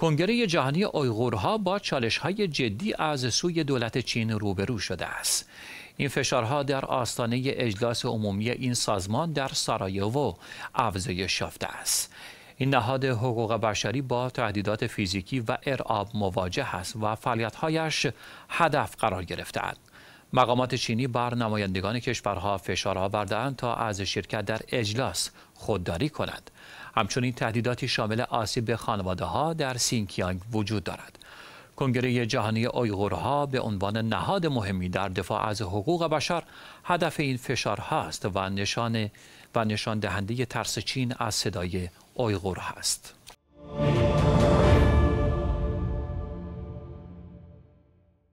کنگره جهانی اویغورها با های جدی از سوی دولت چین روبرو شده است. این فشارها در آستانه اجلاس عمومی این سازمان در سارایوو افزایش یافته است. این نهاد حقوق بشری با تهدیدات فیزیکی و ارعاب مواجه است و فعالیت‌هایش هدف قرار گرفتند. مقامات چینی بر نمایندگان کشورها فشار آوردهاند تا از شرکت در اجلاس خودداری کنند همچنین تهدیداتی شامل آسیب به خانواده ها در سینکیانگ وجود دارد کنگره جهانی اویغورها به عنوان نهاد مهمی در دفاع از حقوق بشر هدف این فشارها است و نشان و نشان دهنده ترس چین از صدای اویغور است.